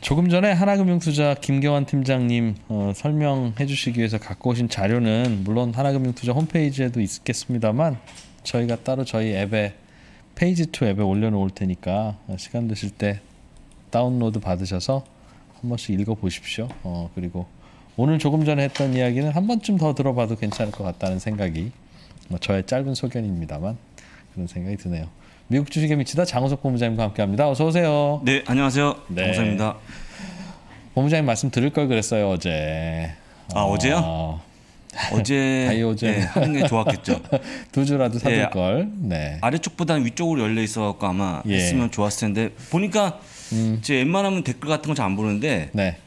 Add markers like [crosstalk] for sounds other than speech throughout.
조금 전에 하나금융투자 김경환 팀장님 어, 설명해 주시기 위해서 갖고 오신 자료는 물론 하나금융투자 홈페이지에도 있겠습니다만 저희가 따로 저희 앱에 페이지 2 앱에 올려놓을 테니까 어, 시간 되실 때 다운로드 받으셔서 한 번씩 읽어보십시오. 어, 그리고 오늘 조금 전에 했던 이야기는 한 번쯤 더 들어봐도 괜찮을 것 같다는 생각이 뭐 저의 짧은 소견입니다만 그런 생각이 드네요. 미국 주식에 미치다 장호석 본부장님과 함께합니다. 어서 오세요. 네, 안녕하세요. 네. 장호석입니다. 본부장님 말씀 들을 걸 그랬어요 어제. 아 어... 제요 어제 [laughs] 다이오젠 네, 하는 게 좋았겠죠. [laughs] 두 주라도 사둘 네, 걸. 네. 아래쪽보다는 위쪽으로 열려 있어갖고 아마 예. 했으면 좋았을 텐데 보니까 음. 제 웬만하면 댓글 같은 거 잘 안 보는데 네.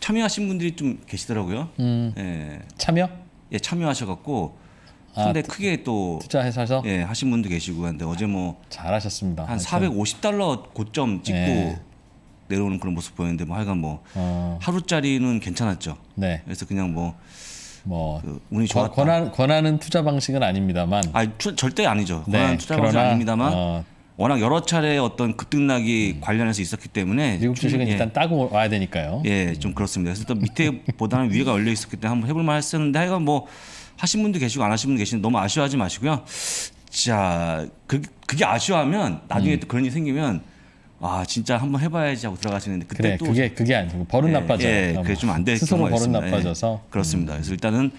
참여하신 분들이 좀 계시더라고요. 음. 예. 참여? 예 참여하셔갖고 아, 근데 아, 크게 또 투자 회사에서 예, 하신 분도 계시고 한데 어제 뭐 잘하셨습니다. 한 450달러 고점 찍고 예. 내려오는 그런 모습 보였는데 뭐 하여간 뭐 어. 하루짜리는 괜찮았죠. 네. 그래서 그냥 뭐. 뭐그 운이 좋았 권한, 권하는 투자 방식은 아닙니다만. 아아 절대 아니죠. 네, 권하는 네, 투자 방식 은 아닙니다만. 어. 워낙 여러 차례 어떤 급등락이 음. 관련해서 있었기 때문에 미국 주식은 예, 일단 따고 와야 되니까요. 예, 좀 그렇습니다. 그래서 또 밑에보다는 [laughs] 위에가 열려 있었기 때문에 한번 해볼 만했었는데 하여간 뭐 하신 분도 계시고 안 하신 분도 계시는데 너무 아쉬워하지 마시고요. 자, 그, 그게 아쉬워하면 나중에 음. 또 그런 일이 생기면 아 진짜 한번 해봐야지 하고 들어가시는데 그때 그래, 또 그게 그게 아니고 뭐 버릇 예, 나빠져. 예, 그게 좀 안 돼. 경우가 버릇 예, 나빠져서 예, 그렇습니다. 그래서 음. 일단은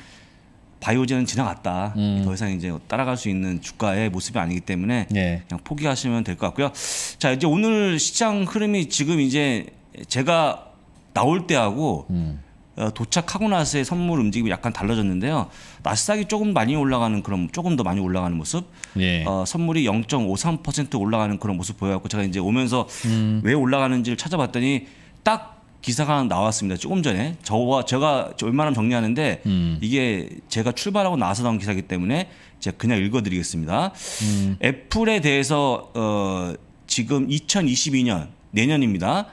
바이오제는 지나갔다. 음. 더 이상 이제 따라갈 수 있는 주가의 모습이 아니기 때문에 예. 그냥 포기하시면 될 것 같고요. 자 이제 오늘 시장 흐름이 지금 이제 제가 나올 때하고 음. 어, 도착하고 나서의 선물 움직임이 약간 달라졌는데요. 나스닥이 조금 많이 올라가는 그런 조금 더 많이 올라가는 모습. 예. 어, 선물이 0.53% 올라가는 그런 모습 보여갖고 제가 이제 오면서 음. 왜 올라가는지를 찾아봤더니 딱 기사가 나왔습니다 조금 전에 저와 제가 얼마나 정리하는데 음. 이게 제가 출발하고 나서 나온 기사기 이 때문에 제가 그냥 읽어드리겠습니다. 음. 애플에 대해서 어, 지금 2022년 내년입니다.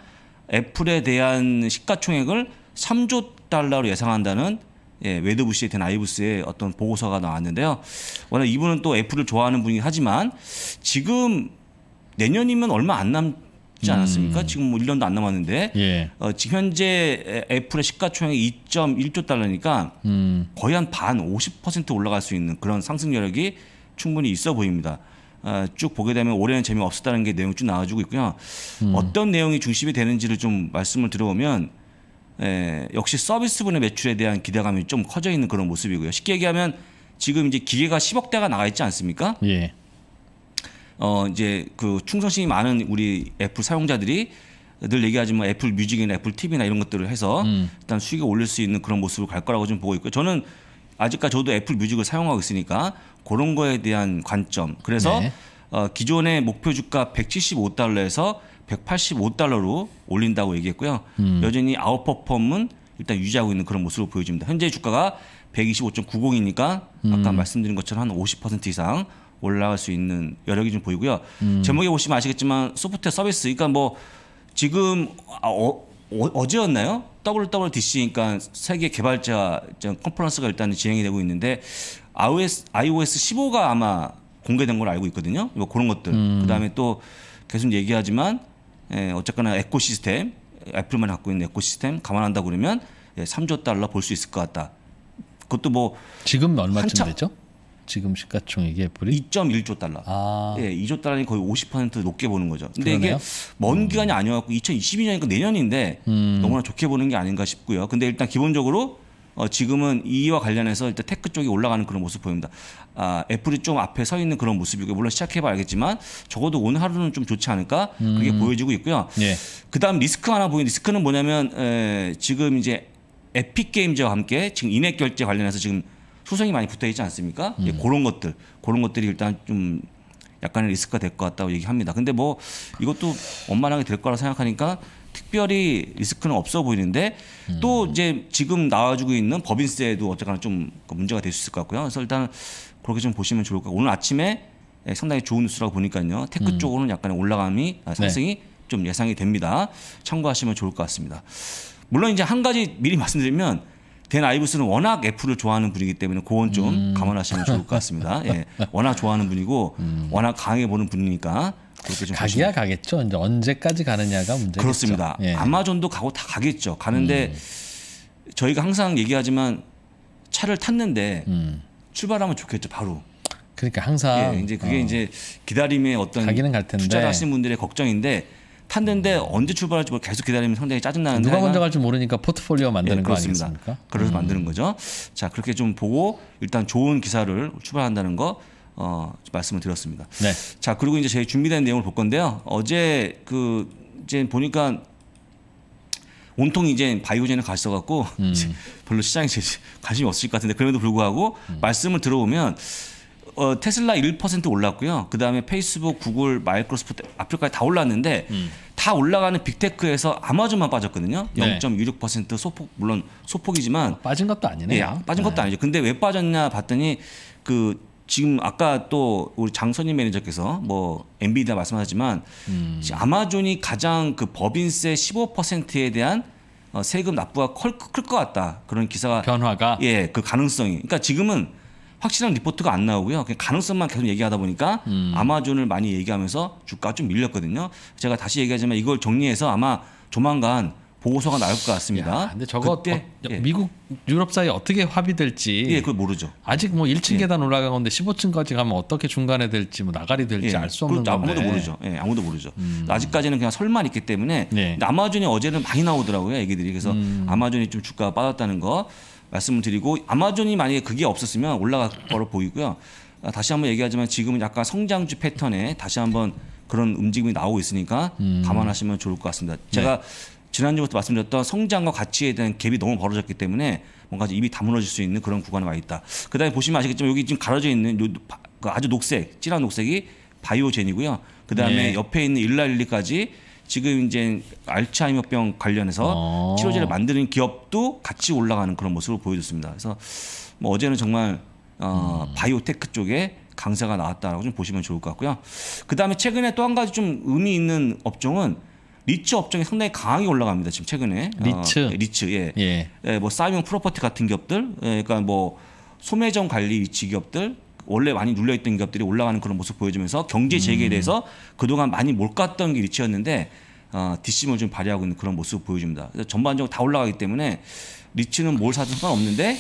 애플에 대한 시가총액을 3조 달러로 예상한다는 예, 웨드부 씨의 된아이브스의 어떤 보고서가 나왔는데요. 워낙 이분은 또 애플을 좋아하는 분이 하지만 지금 내년이면 얼마 안 남지 않았습니까? 음. 지금 뭐 1년도 안 남았는데 예. 어, 지금 현재 애플의 시가총액이 2.1조 달러니까 음. 거의 한 반 50% 올라갈 수 있는 그런 상승 여력이 충분히 있어 보입니다. 어, 쭉 보게 되면 올해는 재미없었다는 게내용쭉 나와주고 있고요. 음. 어떤 내용이 중심이 되는지를 좀 말씀을 들어보면 에, 예, 역시 서비스분의 매출에 대한 기대감이 좀 커져 있는 그런 모습이고요. 쉽게 얘기하면 지금 이제 기계가 10억대가 나가 있지 않습니까? 예. 어 이제 그 충성심이 많은 우리 애플 사용자들이 늘 얘기하지만 애플 뮤직이나 애플 TV나 이런 것들을 해서 음. 일단 수익을 올릴 수 있는 그런 모습으로 갈 거라고 좀 보고 있고요. 저는 아직까지 저도 애플 뮤직을 사용하고 있으니까 그런 거에 대한 관점. 그래서 네. 어, 기존의 목표 주가 175달러에서 185달러로 올린다고 얘기했고요. 음. 여전히 아웃퍼펌은 일단 유지하고 있는 그런 모습으로 보여집니다. 현재 주가가 125.90이니까 음. 아까 말씀드린 것처럼 한 50% 이상 올라갈 수 있는 여력이 좀 보이고요. 음. 제목에 보시면 아시겠지만 소프트웨어 서비스, 그러니까 뭐 지금 아, 어, 어, 제였나요 WWDC, 그러니까 세계 개발자 컨퍼런스가 일단 진행이 되고 있는데 iOS, iOS 15가 아마 공개된 걸 알고 있거든요. 뭐 그런 것들. 음. 그 다음에 또 계속 얘기하지만 예, 어쨌거나 에코 시스템 애플만 갖고 있는 에코 시스템 감안한다 그러면 예, 3조 달러 볼 수 있을 것 같다. 그것도 뭐 지금 얼마쯤 되죠? 지금 시가총액이 애플이 2.1조 달러. 아. 예, 2조 달러니 거의 50% 높게 보는 거죠. 근데 그러네요? 이게 먼 음. 기간이 아니어갖고 2022년이니까 내년인데 음. 너무나 좋게 보는 게 아닌가 싶고요. 근데 일단 기본적으로 어, 지금은 이와 관련해서 일단 테크 쪽이 올라가는 그런 모습 보입니다. 아, 애플이 좀 앞에 서 있는 그런 모습이고 물론 시작해봐 알겠지만 적어도 오늘 하루는 좀 좋지 않을까 그게 음. 보여지고 있고요. 예. 그다음 리스크 하나 보인 리스크는 뭐냐면 에, 지금 이제 에픽 게임즈와 함께 지금 인앱 결제 관련해서 지금 소송이 많이 붙어 있지 않습니까? 음. 예, 그런 것들 그런 것들이 일단 좀 약간의 리스크가 될 것 같다고 얘기합니다. 근데 뭐 이것도 원만하게 될 거라 생각하니까 특별히 리스크는 없어 보이는데 음. 또 이제 지금 나와주고 있는 법인세도 어쨌거나 좀 그 문제가 될 수 있을 것 같고요. 그래서 일단 그렇게 좀 보시면 좋을 것 같고 오늘 아침에 예, 상당히 좋은 뉴스라고 보니까요. 테크 음. 쪽으로는 약간의 올라감이 아, 네. 상승이 네. 좀 예상이 됩니다. 참고하시면 좋을 것 같습니다. 물론 이제 한 가지 미리 [laughs] 말씀드리면 댄 아이브스는 워낙 애플을 좋아하는 분이기 때문에 그건 좀 음. 감안하시면 좋을 것 같습니다. 예. [laughs] 워낙 좋아하는 분이고 음. 워낙 강해 보는 분이니까 그렇게 좀 가기야 보시면. 가겠죠. 이제 언제까지 가느냐가 문제 그렇습니다. 예. 아마존도 가고 다 가겠죠. 가는데 음. 저희가 항상 얘기하지만 차를 탔는데 음. 출발하면 좋겠죠. 바로. 그러니까 항상 예, 이제 그게 어. 이제 기다림의 어떤 투자 하시는 분들의 걱정인데 탔는데 언제 출발할지 모 뭐 계속 기다리면 상당히 짜증나는 누가 먼저 갈지 모르니까 포트폴리오 만드는 예, 거 아니겠습니까? 그래서 음. 만드는 거죠. 자 그렇게 좀 보고 일단 좋은 기사를 출발한다는 거 어, 말씀을 드렸습니다. 네. 자 그리고 이제 저 준비된 내용을 볼 건데요. 어제 그 이제 보니까 온통 이제 바이오젠에 가어갖고 음. [laughs] 별로 시장에 [laughs] 관심이 없을 것 같은데 그럼에도 불구하고 음. 말씀을 들어보면 어, 테슬라 1% 올랐고요. 그 다음에 페이스북, 구글, 마이크로소프트, 아프까지다 올랐는데 음. 다 올라가는 빅테크에서 아마존만 빠졌거든요. 네. 0.26% 소폭 물론 소폭이지만 어, 빠진 것도 아니네요. 예, 빠진 것도 네. 아니죠. 근데 왜 빠졌냐 봤더니 그 지금 아까 또 우리 장선희 매니저께서 뭐 엔비디아 말씀하셨지만 음. 아마존이 가장 그 법인세 15%에 대한 어, 세금 납부가 클 것 같다 그런 기사가 변화가 예그 가능성이 그러니까 지금은 확실한 리포트가 안 나오고요. 그냥 가능성만 계속 얘기하다 보니까 음. 아마존을 많이 얘기하면서 주가 좀 밀렸거든요. 제가 다시 얘기하지만 이걸 정리해서 아마 조만간 보고서가 나올 것 같습니다. 야, 근데 저거 그때, 어, 예. 미국 유럽 사이 어떻게 합의될지 예, 그걸 모르죠. 아직 뭐 1층 예. 계단 올라간 건데 15층까지 가면 어떻게 중간에 될지 뭐 나가리 될지 예. 알수 없는 건데 아무도 모르죠. 예, 아무도 모르죠. 음. 아직까지는 그냥 설만 있기 때문에 네. 아마존이 어제는 많이 나오더라고요, 얘기들이. 그래서 음. 아마존이 좀 주가가 빠졌다는 거. 말씀을 드리고 아마존이 만약에 그게 없었으면 올라갈 거로 보이고요. 아, 다시 한번 얘기하지만 지금은 약간 성장주 패턴에 다시 한번 그런 움직임이 나오고 있으니까 음. 감안하시면 좋을 것 같습니다. 네. 제가 네. 지난주부터 말씀드렸던 성장과 가치에 대한 갭이 너무 벌어졌기 때문에 뭔가 입이 다물어질 수 있는 그런 구간에 와 있다. 그다음에 보시면 아시겠지만 여기 지금 가려져 있는 그 아주 녹색, 진한 녹색이 바이오젠이고요. 그다음에 네. 옆에 있는 일라일리까지 지금 이제 알츠하이머병 관련해서 어. 치료제를 만드는 기업도 같이 올라가는 그런 모습을 보여줬습니다. 그래서 뭐 어제는 정말 어, 음. 바이오테크 쪽에 강세가 나왔다라고 좀 보시면 좋을 것 같고요. 그다음에 최근에 또 한 가지 좀 의미 있는 업종은 리츠 업종이 상당히 강하게 올라갑니다. 지금 최근에 리츠, 어, 리츠, 예, 예. 예뭐 예, 사이먼 프로퍼티 같은 기업들, 예, 그러니까 뭐 소매점 관리 위치 기업들, 원래 많이 눌려있던 기업들이 올라가는 그런 모습 보여주면서 경제 재개에 음. 대해서 그동안 많이 못 갔던 게 리치였는데 어, 뒷심을 좀 발휘하고 있는 그런 모습 을 보여줍니다. 그래서 전반적으로 다 올라가기 때문에 리치는 뭘 사든 상관없는데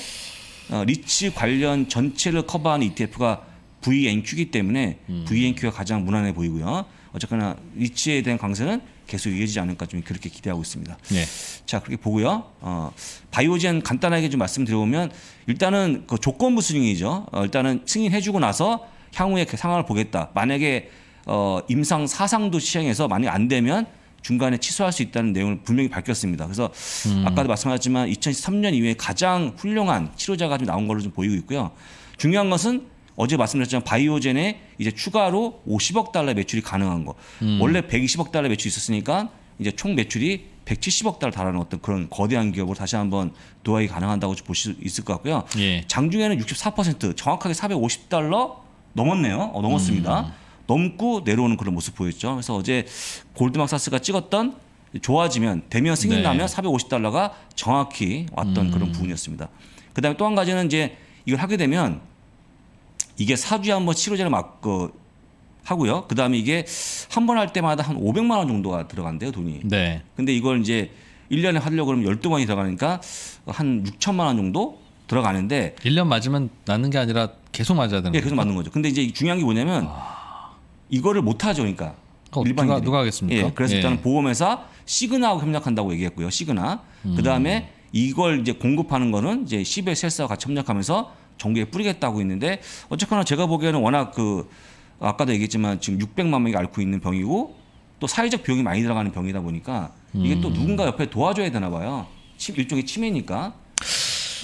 어, 리치 관련 전체를 커버하는 ETF가 VNQ이기 때문에 음. VNQ가 가장 무난해 보이고요. 어쨌거나 리치에 대한 강세는 계속 이어지지 않을까 좀 그렇게 기대하고 있습니다. 네. 자 그렇게 보고요. 어, 바이오젠 간단하게 좀 말씀드려보면 일단은 그 조건부 승인이죠. 어, 일단은 승인해주고 나서 향후에 그 상황을 보겠다. 만약에 어, 임상 사상도 시행해서 만약 안 되면 중간에 취소할 수 있다는 내용을 분명히 밝혔습니다. 그래서 음. 아까도 말씀하셨지만 2013년 이후에 가장 훌륭한 치료자가 좀 나온 걸로 좀 보이고 있고요. 중요한 것은 어제 말씀드렸지만 바이오젠에 이제 추가로 50억 달러 매출이 가능한 거. 음. 원래 120억 달러 매출이 있었으니까 이제 총 매출이 170억 달러 달하는 어떤 그런 거대한 기업으로 다시 한번 도약이 가능하다고 볼 수 있을 것 같고요. 예. 장중에는 64% 정확하게 450달러 넘었네요. 어, 넘었습니다. 음. 넘고 내려오는 그런 모습 보였죠. 그래서 어제 골드막사스가 찍었던 좋아지면 대면 승인하면 네. 450달러가 정확히 왔던 음. 그런 부분이었습니다. 그다음에 또 한 가지는 이제 이걸 하게 되면 이게 사주에 한 번 치료제를 맞고 하고요. 그다음에 이게 한 번 할 때마다 한 500만 원 정도가 들어간대요, 돈이. 네. 근데 이걸 이제 1년에 하려고 그러면 12번이 들어가니까 한 6천만 원 정도 들어가는데 1년 맞으면 낫는 게 아니라 계속 맞아야 되는 거예 네, 계속 맞는 거죠. 근데 이제 중요한 게 뭐냐면 아. 이거를 못 하죠, 그러니까. 어, 일반 누가, 누가 하겠습니까? 예, 그래서 예. 일단 보험회사 시그나하고 협력한다고 얘기했고요. 시그나. 음. 그다음에 이걸 이제 공급하는 거는 이제 10의 셀스와 같이 협력하면서 정부에 뿌리겠다고 있는데 어쨌거나 제가 보기에는 워낙 그 아까도 얘기했지만 지금 600만 명이 앓고 있는 병이고 또 사회적 비용이 많이 들어가는 병이다 보니까 이게 음. 또 누군가 옆에 도와줘야 되나 봐요. 침, 일종의 치매니까.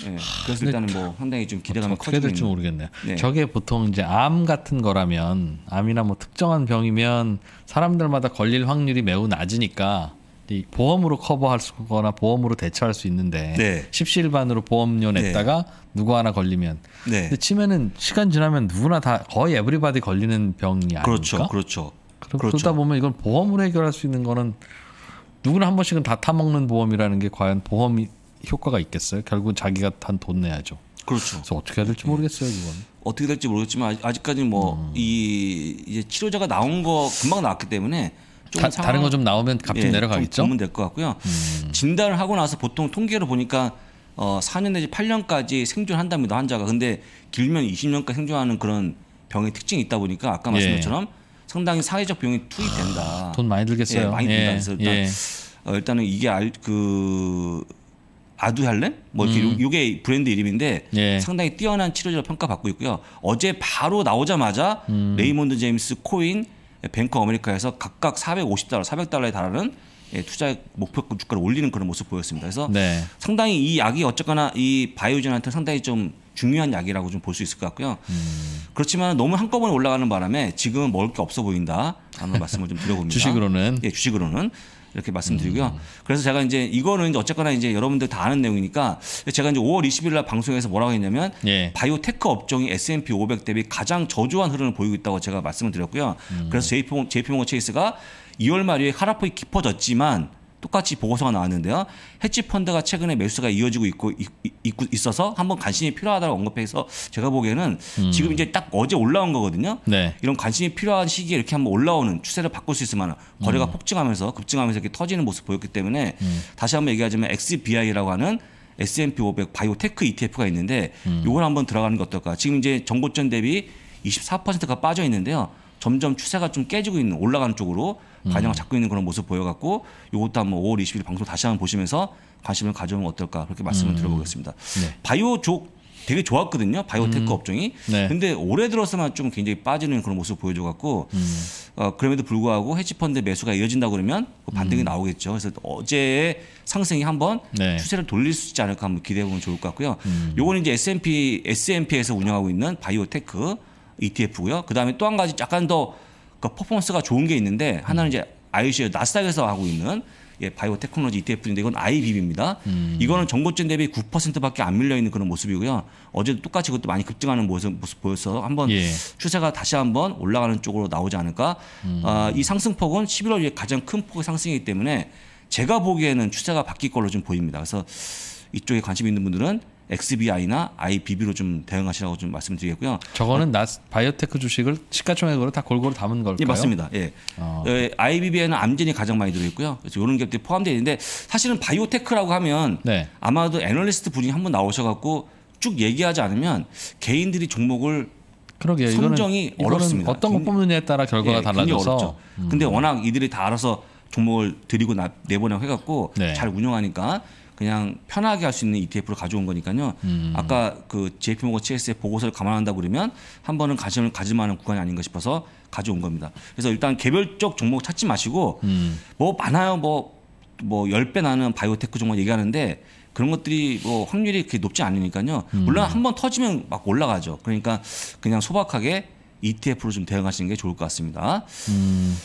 네, 그래서 일단은 뭐 상당히 좀 기대감이 어, 커지게 될지 모르겠네요. 네. 저게 보통 이제 암 같은 거라면 암이나 뭐 특정한 병이면 사람들마다 걸릴 확률이 매우 낮으니까 이 보험으로 커버할 수거나 보험으로 대처할 수 있는데 네. 십시일반으로 보험료 네. 냈다가 네. 누구 하나 걸리면 네. 근데 치매는 시간 지나면 누구나 다 거의 에브리바디 걸리는 병이 아닙니까? 그렇죠, 그렇죠. 그렇죠 그러다 보면 이건 보험으로 해결할 수 있는 거는 누구나 한 번씩은 다 타먹는 보험이라는 게 과연 보험이 효과가 있겠어요? 결국 은 자기가 단 돈 내야죠. 그렇죠. 그래서 어떻게 해야 될지 네. 모르겠어요, 이건 어떻게 될지 모르겠지만 아직까지 뭐이 음. 이제 치료제가 나온 거 금방 나왔기 때문에 다, 다른 거 좀 나오면 값좀 예, 내려가겠죠. 보면 될것 같고요. 음. 진단을 하고 나서 보통 통계로 보니까 어, 4년 내지 8년까지 생존한답니다 환자가. 근데 길면 20년까지 생존하는 그런 병의 특징이 있다 보니까 아까 말씀한 것처럼 예. 상당히 사회적 비용이 투입된다. 아, 돈 많이 들겠어요. 예, 많이 든다. 예, 그래서 일단 예. 어, 일단은 이게 알, 그 아두할렌 뭐 음. 요게 브랜드 이름인데 예. 상당히 뛰어난 치료제로 평가받고 있고요. 어제 바로 나오자마자 음. 레이몬드 제임스 코인 뱅크 어메리카에서 각각 450달러, 400달러에 달하는 예, 투자 목표급 주가를 올리는 그런 모습 보였습니다. 그래서 네. 상당히 이 약이 어쨌거나 이 바이오젠한테 상당히 좀 중요한 약이라고 좀 볼 수 있을 것 같고요. 음. 그렇지만 너무 한꺼번에 올라가는 바람에 지금 먹을 게 없어 보인다. 라는 [laughs] 말씀을 좀 드려봅니다. 주식으로는 예, 주식으로는 이렇게 말씀드리고요. 그래서 제가 이제 이거는 어쨌거나 이제 여러분들 다 아는 내용이니까 제가 이제 5월 20일 날 방송에서 뭐라고 했냐면 예. 바이오테크 업종이 S&P 500 대비 가장 저조한 흐름을 보이고 있다고 제가 말씀을 드렸고요. 그래서 JP모건 j 체이스가 2월 말에 하락폭이 깊어졌지만 똑같이 보고서가 나왔는데요. 해치 펀드가 최근에 매수가 이어지고 있고, 있고 있어서 한번 관심이 필요하다고 언급해서 제가 보기에는 음. 지금 이제 딱 어제 올라온 거거든요. 네. 이런 관심이 필요한 시기에 이렇게 한번 올라오는 추세를 바꿀 수 있을 만한 거래가 음. 폭증하면서 급증하면서 이렇게 터지는 모습 보였기 때문에 음. 다시 한번 얘기하자면 XBI라고 하는 S&P 500 바이오테크 ETF가 있는데 음. 이걸 한번 들어가는 게 어떨까? 지금 이제 정보점 대비 24%가 빠져 있는데요. 점점 추세가 좀 깨지고 있는 올라가는 쪽으로 관영을 음. 잡고 있는 그런 모습 보여갖고 이것도 한번 5월 20일 방송 다시 한번 보시면서 관심을 가져오면 어떨까 그렇게 말씀을 음. 드려보겠습니다. 네. 바이오 족 되게 좋았거든요 바이오테크 음. 업종이 네. 근데 올해 들어서만 좀 굉장히 빠지는 그런 모습 을 보여줘 갖고 음. 어, 그럼에도 불구하고 해지펀드 매수가 이어진다 그러면 그 반등이 음. 나오겠죠 그래서 어제의 상승이 한번 네. 추세를 돌릴 수 있지 않을까 한번 기대해 보면 좋을 것 같고요 음. 요거는 이제 S&P S&P에서 운영하고 있는 바이오테크 ETF고요 그다음에 또 한 가지 약간 더 그러니까 퍼포먼스가 좋은 게 있는데 하나는 이제 아이 c o 나스닥에서 하고 있는 예, 바이오 테크놀로지 ETF인데 이건 IBB입니다. 음. 이거는 정보전 대비 9%밖에 안 밀려 있는 그런 모습이고요. 어제도 똑같이 그것도 많이 급등하는 모습, 모습 보여서 한번 예. 추세가 다시 한번 올라가는 쪽으로 나오지 않을까. 음. 아, 이 상승폭은 11월에 가장 큰 폭의 상승이기 때문에 제가 보기에는 추세가 바뀔 걸로 좀 보입니다. 그래서 이쪽에 관심 있는 분들은 XBI나 IBB로 좀 대응하시라고 좀 말씀드리겠고요. 저거는 나스 바이오테크 주식을 시가총액으로 다 골고루 담은 걸까요? 예, 맞습니다. 예. 어. 예, IBB에는 암진이 가장 많이 들어있고요. 그래서 이런 기업들이 포함되어 있는데 사실은 바이오테크라고 하면 네. 아마도 애널리스트 분이 한 분 나오셔갖고 쭉 얘기하지 않으면 개인들이 종목을 그러게 선정이 이거는, 이거는 어렵습니다. 어떤 것 뽑느냐에 따라 결과가 예, 달라져서. 음. 근데 워낙 이들이 다 알아서 종목을 드리고 나, 내보내고 해갖고 네. 잘 운영하니까 그냥 편하게 할 수 있는 ETF를 가져온 거니까요. 음. 아까 그 JP모건 체스의 보고서를 감안한다 그러면 한 번은 관심을 가질 만한 구간이 아닌가 싶어서 가져온 겁니다. 그래서 일단 개별적 종목 찾지 마시고 음. 뭐 많아요. 뭐 뭐 열배 나는 바이오테크 종목 얘기하는데 그런 것들이 뭐 확률이 그렇게 높지 않으니까요. 음. 물론 한 번 터지면 막 올라가죠. 그러니까 그냥 소박하게 ETF로 좀 대응하시는 게 좋을 것 같습니다. 음.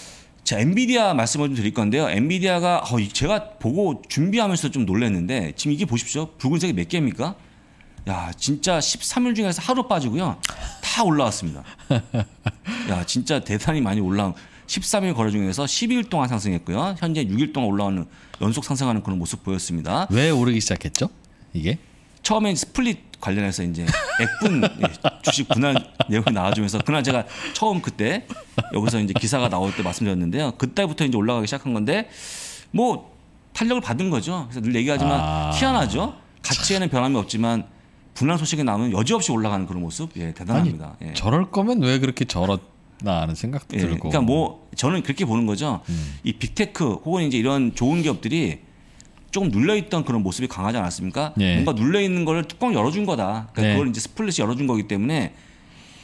자, 엔비디아 말씀을 좀 드릴 건데요. 엔비디아가 어, 제가 보고 준비하면서 좀 놀랐는데 지금 이게 보십시오. 붉은색이 몇 개입니까? 야, 진짜 13일 중에서 하루 빠지고요. 다 올라왔습니다. [laughs] 야, 진짜 대단히 많이 올라온 13일 거래 중에서 12일 동안 상승했고요. 현재 6일 동안 올라오는 연속 상승하는 그런 모습 보였습니다. 왜 오르기 시작했죠? 이게? 처음엔 스플릿 관련해서 이제 액분 예, 주식 분할 내용이 나와주면서 그날 제가 처음 그때 여기서 이제 기사가 나올 때 말씀드렸는데요. 그때부터 이제 올라가기 시작한 건데 뭐 탄력을 받은 거죠. 그래서 늘 얘기하지만 아. 희한하죠. 가치에는 변함이 없지만 분할 소식이 나오면 여지없이 올라가는 그런 모습 예 대단합니다. 아니, 예. 저럴 거면 왜 그렇게 저렇 나 하는 생각도 예, 들고. 그러니까 뭐 저는 그렇게 보는 거죠. 음. 이 빅테크 혹은 이제 이런 좋은 기업들이 조금 눌려있던 그런 모습이 강하지 않았습니까? 네. 뭔가 눌려있는 걸 뚜껑 열어준 거다. 그러니까 네. 그걸 이제 스플릿이 열어준 거기 때문에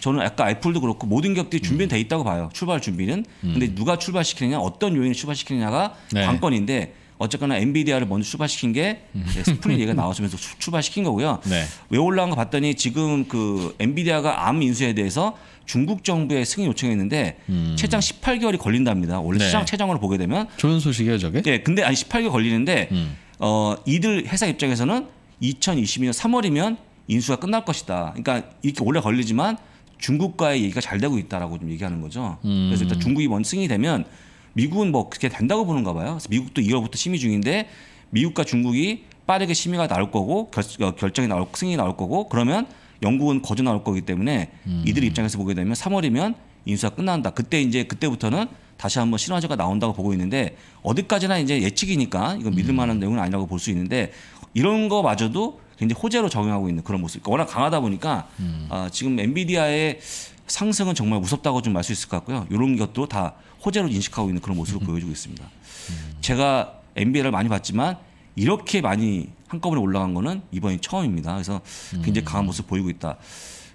저는 아까 아이풀도 그렇고 모든 기업들이 음. 준비돼 는 있다고 봐요. 출발 준비는. 음. 근데 누가 출발시키느냐, 어떤 요인을 출발시키느냐가 네. 관건인데 어쨌거나 엔비디아를 먼저 출발시킨 게 음. 스프링 얘기가 나왔으면서 출발시킨 거고요. 네. 왜 올라온 거 봤더니 지금 그 엔비디아가 암 인수에 대해서 중국 정부에 승인 요청했는데 음. 최장 18개월이 걸린답니다. 원래 네. 시장 최장으로 보게 되면 좋은 소식이에요, 저게? 네, 근데 아니 18개월 걸리는데 음. 어, 이들 회사 입장에서는 2022년 3월이면 인수가 끝날 것이다. 그러니까 이렇게 오래 걸리지만 중국과의 얘기가 잘 되고 있다라고 좀 얘기하는 거죠. 음. 그래서 일단 음. 중국이 원승이 되면 미국은 뭐 그렇게 된다고 보는가 봐요. 그래서 미국도 2월부터 심의 중인데 미국과 중국이 빠르게 심의가 나올 거고 결, 어, 정이 나올 승인이 나올 거고 그러면 영국은 거저 나올 거기 때문에 음. 이들 입장에서 보게 되면 3월이면 인수가 끝난다. 그때 이제 그때부터는 다시 한번 신화제가 나온다고 보고 있는데 어디까지나 이제 예측이니까 이건 믿을 음. 만한 내용은 아니라고 볼 수 있는데 이런 거마저도 굉장히 호재로 적용하고 있는 그런 모습. 그러니까 워낙 강하다 보니까 음. 아, 지금 엔비디아의 상승은 정말 무섭다고 좀 알 수 있을 것 같고요. 이런 것도 다 호재로 인식하고 있는 그런 모습을 음. 보여주고 있습니다. 음. 제가 엔비디아를 많이 봤지만 이렇게 많이 한꺼번에 올라간 거는 이번이 처음입니다. 그래서 굉장히 음. 강한 모습 보이고 있다.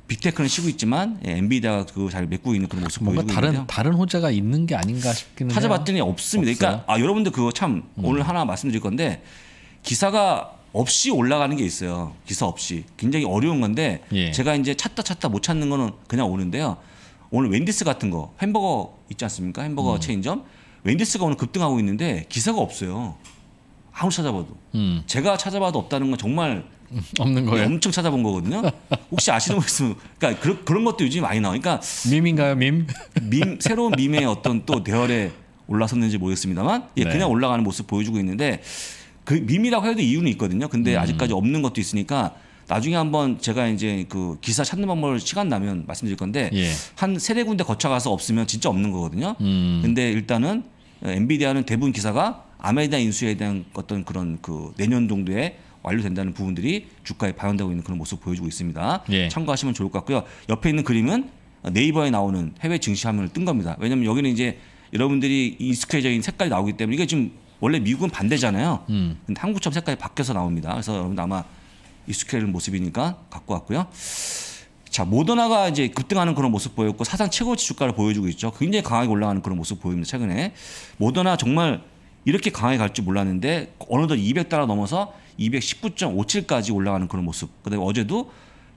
빅테크는 쉬고 있지만 예, 엔비디아가 그 자리를 메꾸고 있는 그런 모습 보이고 다른, 있는데요. 다른 호재가 있는 게 아닌가 싶기는 찾아봤더니 해요. 없습니다. 그러니까, 없어요? 그러니까 아 여러분들 그거 참 음. 오늘 하나 말씀드릴 건데 기사가 없이 올라가는 게 있어요. 기사 없이 굉장히 어려운 건데 예. 제가 이제 찾다 찾다 못 찾는 거는 그냥 오는데요. 오늘 웬디스 같은 거 햄버거 있지 않습니까? 햄버거 음. 체인점 웬디스가 오늘 급등하고 있는데 기사가 없어요. 아무 찾아봐도 음. 제가 찾아봐도 없다는 건 정말 음, 없는 거예요. 네, 엄청 찾아본 거거든요. 혹시 아시는 분 있으면 그러니까 그런 그런 것도 요즘 많이 나오니까 그러니까 밈인가요, 밈? 밈 새로운 밈의 어떤 또 대열에 올라섰는지 모르겠습니다만 예, 네. 그냥 올라가는 모습 보여주고 있는데 그 밈이라고 해도 이유는 있거든요. 근데 음. 아직까지 없는 것도 있으니까 나중에 한번 제가 이제 그 기사 찾는 방법을 시간 나면 말씀드릴 건데 예. 한 세네 군데 거쳐가서 없으면 진짜 없는 거거든요. 음. 근데 일단은 엔비디아는 대부분 기사가 아메리카 인수에 대한 어떤 그런 그 내년 정도에 완료된다는 부분들이 주가에 반영되고 있는 그런 모습 보여주고 있습니다. 예. 참고하시면 좋을 것 같고요. 옆에 있는 그림은 네이버에 나오는 해외 증시 화면을 뜬 겁니다. 왜냐하면 여기는 이제 여러분들이 익숙해져 있는 색깔이 나오기 때문에 이게 지금 원래 미국은 반대잖아요. 음. 근데 한국처럼 색깔이 바뀌어서 나옵니다. 그래서 여러분 아마 익숙해진 모습이니까 갖고 왔고요. 자 모더나가 이제 급등하는 그런 모습 보였고 사상 최고치 주가를 보여주고 있죠. 굉장히 강하게 올라가는 그런 모습 보입니다. 최근에 모더나 정말 이렇게 강하게 갈 줄 몰랐는데 어느덧 200달러 넘어서 219.57까지 올라가는 그런 모습. 그다음에 어제도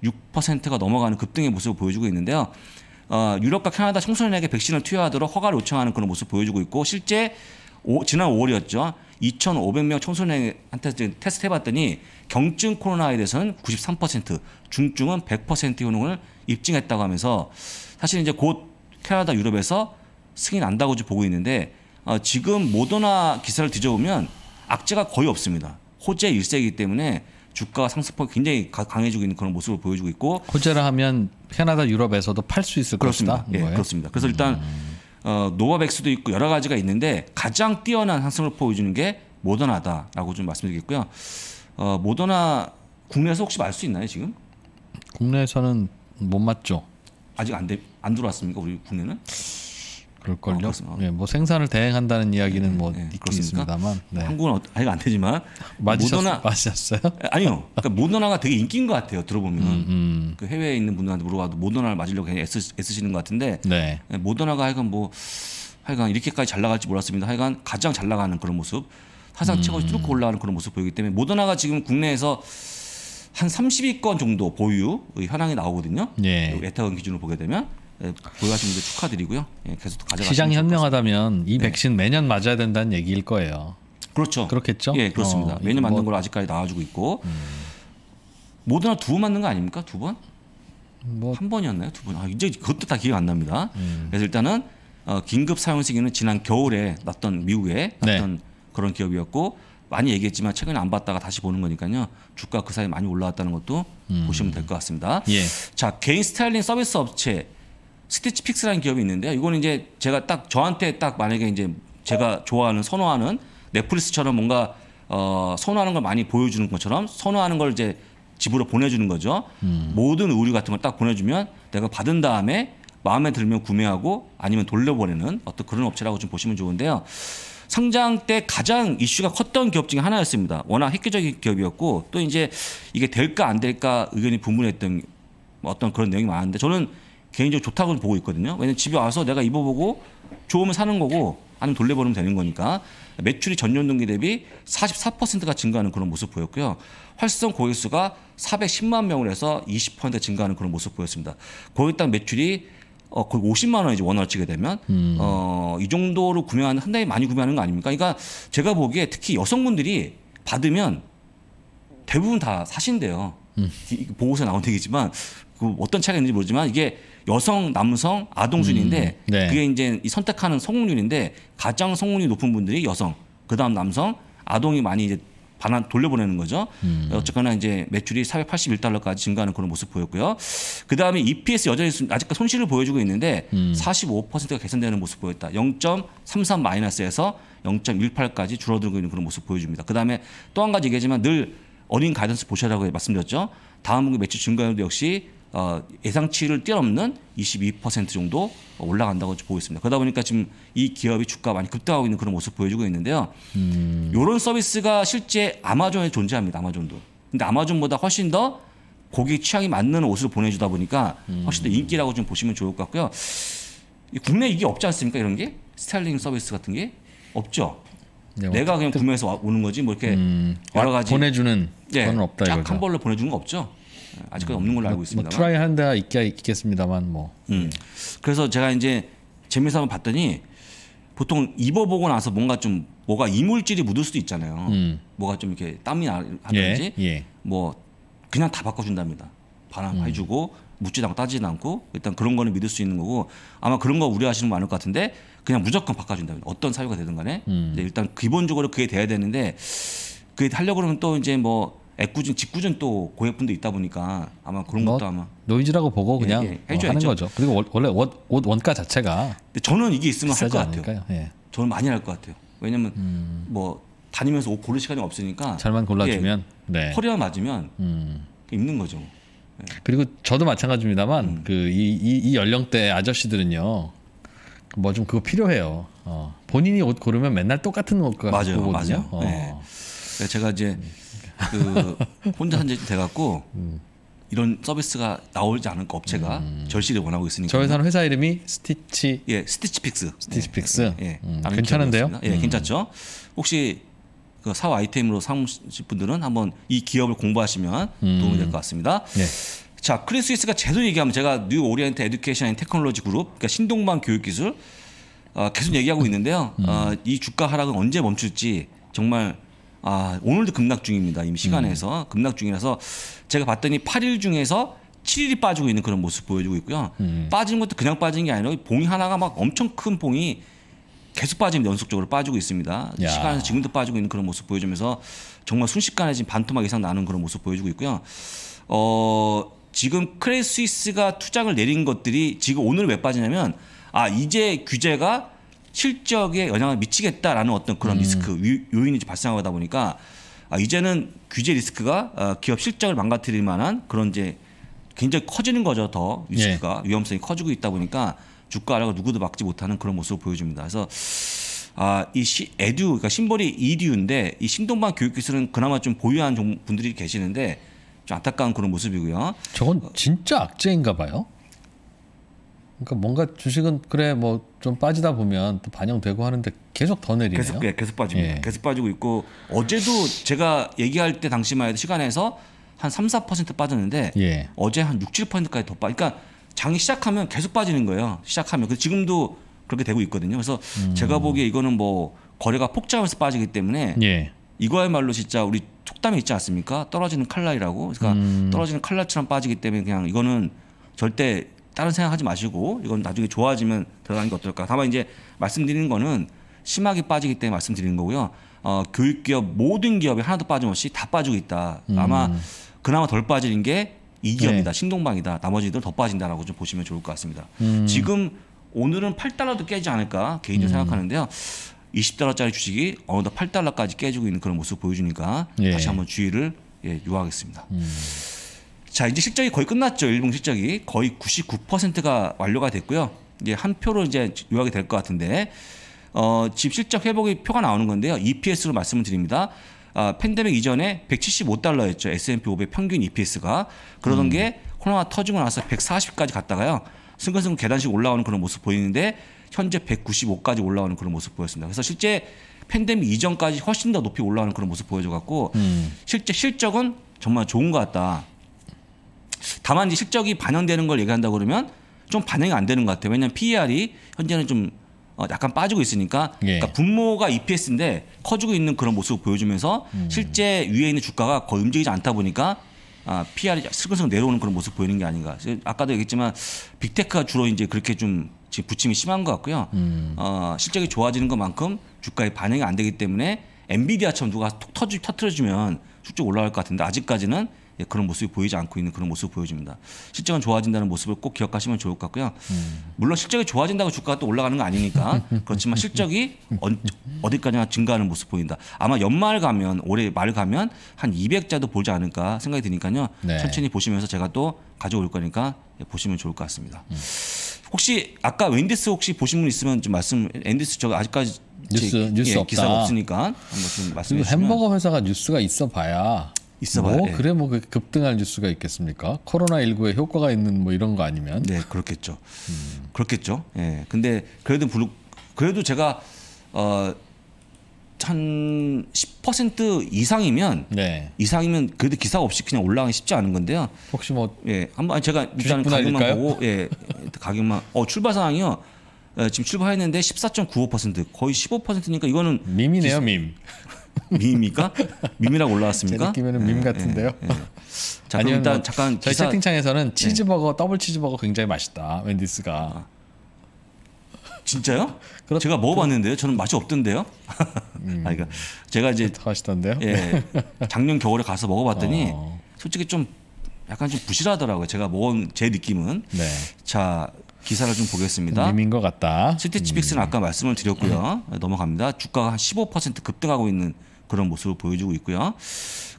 6%가 넘어가는 급등의 모습을 보여주고 있는데요. 어, 유럽과 캐나다 청소년에게 백신을 투여하도록 허가를 요청하는 그런 모습 보여주고 있고 실제 오, 지난 5월이었죠. 2,500명 청소년한테 테스트 해봤더니 경증 코로나에 대해서는 93%, 중증은 100% 효능을 입증했다고 하면서 사실 이제 곧 캐나다 유럽에서 승인 난다고 보고 있는데 어, 지금 모더나 기사를 뒤져보면 악재가 거의 없습니다. 호재 일세이기 때문에 주가 상승폭이 굉장히 강해지고 있는 그런 모습을 보여주고 있고 호재라 하면 캐나다 유럽에서도 팔 수 있을 그렇습니다. 것이다. 예, 거예 그렇습니다. 그래서 일단 음. 어, 노바백스도 있고 여러 가지가 있는데 가장 뛰어난 상승을 보여주는 게 모더나다라고 좀 말씀드리겠고요. 어, 모더나 국내에서 혹시 알 수 있나요 지금? 국내에서는 못 맞죠. 아직 안, 돼, 안 들어왔습니까 우리 국내는? 그럴걸요. 어, 예, 뭐 생산을 대행한다는 예, 이야기는 뭐 예, 있습니다만 네. 한국은 어, 아예안 되지만 맞으셨, 모더나 맞으셨어요? 아니요. 그러니까 모더나가 되게 인기인 것 같아요. 들어보면 음, 음. 그 해외에 있는 분들한테 물어봐도 모더나를 맞으려고 그냥 애쓰, 시는것 같은데 네. 모더나가 하여간 뭐 하여간 이렇게까지 잘 나갈지 몰랐습니다. 하여간 가장 잘 나가는 그런 모습 사상 최고를 음. 뚫고 올라가는 그런 모습 보이기 때문에 모더나가 지금 국내에서 한 30위권 정도 보유 현황이 나오거든요. 예. 에타건 기준으로 보게 되면 보유하신 예, 분들 축하드리고요. 예, 계속 가져가. 시장이 현명하다면 이 네. 백신 매년 맞아야 된다는 얘기일 거예요. 그렇죠. 그렇겠죠. 예, 그렇습니다. 어, 매년 맞는 뭐... 걸 아직까지 나와주고 있고 음. 모더나 두 번 맞는 거 아닙니까? 두 번? 뭐... 한 번이었나요? 두 번? 아 이제 그것도 다 기억 안 납니다. 음. 그래서 일단은 어, 긴급 사용 시기는 지난 겨울에 났던 미국에 네. 났던 네. 그런 기업이었고 많이 얘기했지만 최근에 안 봤다가 다시 보는 거니까요. 주가 그 사이 많이 올라왔다는 것도 음. 보시면 될 것 같습니다. 예. 자 개인 스타일링 서비스 업체 스티치픽스라는 기업이 있는데요. 이거는 이제 제가 딱 저한테 딱 만약에 이제 제가 좋아하는 선호하는 넷플릭스처럼 뭔가 어, 선호하는 걸 많이 보여주는 것처럼 선호하는 걸 이제 집으로 보내주는 거죠. 음. 모든 의류 같은 걸 딱 보내주면 내가 받은 다음에 마음에 들면 구매하고 아니면 돌려보내는 어떤 그런 업체라고 좀 보시면 좋은데요. 성장때 가장 이슈가 컸던 기업 중에 하나였습니다. 워낙 획기적인 기업이었고 또 이제 이게 될까 안 될까 의견이 분분했던 어떤 그런 내용이 많은데 저는 개인적으로 좋다고 보고 있거든요. 왜냐면 집에 와서 내가 입어보고 좋으면 사는 거고 아니면 돌려버리면 되는 거니까 매출이 전년 동기 대비 44%가 증가하는 그런 모습 보였고요. 활성 고객 수가 410만 명을 해서 20% 증가하는 그런 모습 보였습니다. 고객당 매출이 어, 거의 50만 원이지 원화치게 되면 음. 어, 이 정도로 구매하는 한 달에 많이 구매하는 거 아닙니까? 그러니까 제가 보기에 특히 여성분들이 받으면 대부분 다 사신대요. 음. 보고서 나온 얘기지만 그 어떤 차이가 있는지 모르지만 이게 여성, 남성, 아동 순인데 음, 네. 그게 이제 이 선택하는 성공률인데 가장 성공률이 높은 분들이 여성, 그다음 남성, 아동이 많이 이제 반환 돌려보내는 거죠. 음. 어쨌거나 이제 매출이 481달러까지 증가하는 그런 모습 보였고요. 그 다음에 EPS 여전히 아직까지 손실을 보여주고 있는데 음. 45%가 개선되는 모습 보였다. 0.33 마이너스에서 0.18까지 줄어들고 있는 그런 모습 보여줍니다. 그 다음에 또 한 가지 얘기하지만 늘 어린 가이던스 보셔라고 말씀드렸죠. 다음 분기 매출 증가율도 역시 어, 예상치를 뛰어넘는 22% 정도 올라간다고 보고 있습니다. 그러다 보니까 지금 이기업의 주가 많이 급등하고 있는 그런 모습 보여주고 있는데요. 음. 이런 서비스가 실제 아마존에 존재합니다. 아마존도. 근데 아마존보다 훨씬 더 고객 취향이 맞는 옷을 보내주다 보니까 음. 훨씬 더 인기라고 좀 보시면 좋을 것 같고요. 국내 이게 없지 않습니까? 이런 게 스타일링 서비스 같은 게 없죠. 네, 뭐 내가 그냥 그 구매해서 오는 거지 뭐 이렇게 음, 여러 가지 보내주는 예, 건 없다 이거죠. 한 벌로 보내주는 거 없죠. 아직까지 없는 걸로 알고 있습니다. 뭐, 트라이 한다 있 있겠습니다만 뭐. 음. 예. 그래서 제가 이제 재미삼아 봤더니 보통 입어보고 나서 뭔가 좀 뭐가 이물질이 묻을 수도 있잖아요. 음. 뭐가 좀 이렇게 땀이 나는지 예, 예. 뭐 그냥 다 바꿔준답니다. 바람 환해주고 음. 묻지도 않고 따지지도 않고 일단 그런 거는 믿을 수 있는 거고 아마 그런 거 우려하시는 분 많을 것 같은데 그냥 무조건 바꿔준다면 어떤 사유가 되든 간에 음. 일단 기본적으로 그게 돼야 되는데 그게 하려고 그러면 또 이제 뭐 애꿎은 예, 직구준 또 고객분도 있다 보니까 아마 그런 뭐 것도 아마 노이즈라고 보고 예, 그냥 예, 예. 어, 하는 거죠. 그리고 원래 원, 옷 원가 자체가 저는 이게 있으면 할 것 같아요. 예. 저는 많이 할 것 같아요. 왜냐면 음. 뭐 다니면서 옷 고를 시간이 없으니까 잘만 골라주면 예, 네. 허리와 맞으면 음. 입는 거죠. 네. 그리고 저도 마찬가지입니다만 음. 그이 이, 이 연령대 아저씨들은요 뭐 좀 그거 필요해요. 어. 본인이 옷 고르면 맨날 똑같은 옷 같거든요. 맞아요, 맞아요. 어. 네. 제가 이제 음. 그 혼자 한 돼갖고 음. 이런 서비스가 나오지 않을 까 그 업체가 음. 절실히 원하고 있으니까. 저 회사는 회사 이름이 스티치. 예, 스티치픽스. 스티치픽스. 예, 예, 예. 음, 괜찮은데요? 기업 예, 음. 괜찮죠. 혹시 그 사업 아이템으로 사무실 분들은 한번 이 기업을 공부하시면 음. 도움이 될 것 같습니다. 예. 자, 크리스위스가 제도 얘기하면 제가 뉴 오리엔트 에듀케이션 앤 테크놀로지 그룹, 그러니까 신동방 교육기술 어, 계속 얘기하고 있는데요. 음. 어, 이 주가 하락은 언제 멈출지 정말 아, 오늘도 급락 중입니다. 이미 시간에서 음. 급락 중이라서 제가 봤더니 8일 중에서 7일이 빠지고 있는 그런 모습 보여주고 있고요. 음. 빠진 것도 그냥 빠진게 아니라 봉이 하나가 막 엄청 큰 봉이 계속 빠지면 연속적으로 빠지고 있습니다. 야. 시간에서 지금도 빠지고 있는 그런 모습 보여주면서 정말 순식간에 지금 반토막 이상 나는 그런 모습 보여주고 있고요. 어, 지금 크레스위스가 투자를 내린 것들이 지금 오늘 왜 빠지냐면 아, 이제 규제가 실적에 영향을 미치겠다라는 어떤 그런 음. 리스크 요인이 발생하다 보니까 아, 이제는 규제 리스크가 어, 기업 실적을 망가뜨릴 만한 그런 이제 굉장히 커지는 거죠 더 리스크가 예. 위험성이 커지고 있다 보니까 주가 하락을 누구도 막지 못하는 그런 모습을 보여줍니다. 그래서 아, 이 시, 에듀, 그러니까 심벌이 이듀인데 이 신동방 교육기술은 그나마 좀 보유한 분들이 계시는데 좀 안타까운 그런 모습이고요. 저건 진짜 악재인가 봐요. 그러니까 뭔가 주식은 그래 뭐 좀 빠지다 보면 또 반영되고 하는데 계속 더 내리네요. 계속 예, 계속 빠집니다. 예. 계속 빠지고 있고 어제도 제가 얘기할 때 당시만 해도 시간에서 한 3, 4% 빠졌는데 예. 어제 한 6, 7%까지 더 빠. 그러니까 장이 시작하면 계속 빠지는 거예요. 시작하면. 그 지금도 그렇게 되고 있거든요. 그래서 음. 제가 보기에 이거는 뭐 거래가 폭주하면서 빠지기 때문에 예. 이거야말로 진짜 우리 속담이 있지 않습니까? 떨어지는 칼날이라고. 그러니까 음. 떨어지는 칼날처럼 빠지기 때문에 그냥 이거는 절대 다른 생각하지 마시고 이건 나중에 좋아지면 들어가는 게 어떨까. 다만 이제 말씀드리는 거는 심하게 빠지기 때문에 말씀드리는 거고요. 어, 교육기업 모든 기업이 하나도 빠짐없이 다 빠지고 있다. 음. 아마 그나마 덜 빠지는 게 이 기업이다. 네. 신동방이다. 나머지들 더 빠진다라고 좀 보시면 좋을 것 같습니다. 음. 지금 오늘은 8달러도 깨지 않을까 개인적으로 음. 생각하는데요. 20달러짜리 주식이 어느덧 8달러까지 깨지고 있는 그런 모습 보여주니까 예. 다시 한번 주의를 예, 요하겠습니다. 음. 자, 이제 실적이 거의 끝났죠. 일본 실적이 거의 99%가 완료가 됐고요. 이제 한 표로 이제 요약이 될 것 같은데 어, 집 실적 회복이 표가 나오는 건데요. EPS로 말씀을 드립니다. 아, 팬데믹 이전에 175달러였죠. S&P 500 평균 EPS가 그러던 음. 게 코로나 터지고 나서 140까지 갔다가요. 승근승근 계단식 올라오는 그런 모습 보이는데 현재 195까지 올라오는 그런 모습 보였습니다. 그래서 실제 팬데믹 이전까지 훨씬 더 높이 올라오는 그런 모습 보여줘 갖고 음. 실제 실적은 정말 좋은 것 같다. 다만 이제 실적이 반영되는 걸 얘기한다 그러면 좀 반영이 안 되는 것 같아요. 왜냐하면 PER이 현재는 좀 어, 약간 빠지고 있으니까 예. 그러니까 분모가 EPS인데 커지고 있는 그런 모습을 보여주면서 음. 실제 위에 있는 주가가 거의 움직이지 않다 보니까 아, PR이 e 슬금슬금 내려오는 그런 모습 보이는 게 아닌가. 아까도 얘기했지만 빅테크가 주로 이제 그렇게 좀 지금 부침이 심한 것 같고요. 음. 어, 실적이 좋아지는 것만큼 주가에 반영이 안 되기 때문에 엔비디아처럼 누가 톡 터지, 터트려주면 쭉쭉 올라갈 것 같은데 아직까지는 예, 그런 모습이 보이지 않고 있는 그런 모습을 보여줍니다. 실적은 좋아진다는 모습을 꼭 기억하시면 좋을 것 같고요. 음. 물론 실적이 좋아진다고 주가가 또 올라가는 거 아니니까 [laughs] 그렇지만 실적이 어, 디까지나 증가하는 모습 보인다. 아마 연말 가면 올해 말 가면 한 200자도 보지 않을까 생각이 드니까요. 네. 천천히 보시면서 제가 또 가져올 거니까 예, 보시면 좋을 것 같습니다. 음. 혹시 아까 웬디스 혹시 보신 분 있으면 좀 말씀 앤디스 저 아직까지 뉴스 제, 뉴스 예, 없다. 기사가 없으니까 한번 좀 말씀해 주시면 햄버거 회사가 뉴스가 있어 봐야 있어봐요. 뭐, 예. 그래 뭐 그 급등할 뉴스가 있겠습니까? 코로나 19에 효과가 있는 뭐 이런 거 아니면. 네, 그렇겠죠. 음. 그렇겠죠. 예. 근데 그래도 불 그래도 제가 어. 한10% 이상이면 네. 이상이면 그래도 기사 없이 그냥 올라가기 쉽지 않은 건데요. 혹시 뭐 예, 한번 제가 일단 가격만 보고 예, 가격만 어 출발 사항이요. 예, 지금 출발했는데 14.95% 거의 15%니까 이거는 미미네요, 기... 밈. 밈입니까? 밈이라고 올라왔습니까? 제 느낌에는 밈 예, 같은데요. 네, 네. 자, 아니 일단 뭐, 뭐 잠깐 저희 채팅창에서는 치즈버거 더블 치즈버거 굉장히 맛있다. 웬디스가 아. 진짜요? 그렇... 제가 먹어봤는데요. 저는 맛이 없던데요. [laughs] 음, 아, 그러니까 제가 이제 하시던데요. 예, 네. 작년 겨울에 가서 먹어봤더니 어... 솔직히 좀 약간 좀 부실하더라고요. 제가 먹은 제 느낌은 네. 자 기사를 좀 보겠습니다. 의미인 음, 것 같다. 스티치픽스는 음. 아까 말씀을 드렸고요. 네. 네, 넘어갑니다. 주가가 15% 급등하고 있는 그런 모습을 보여주고 있고요.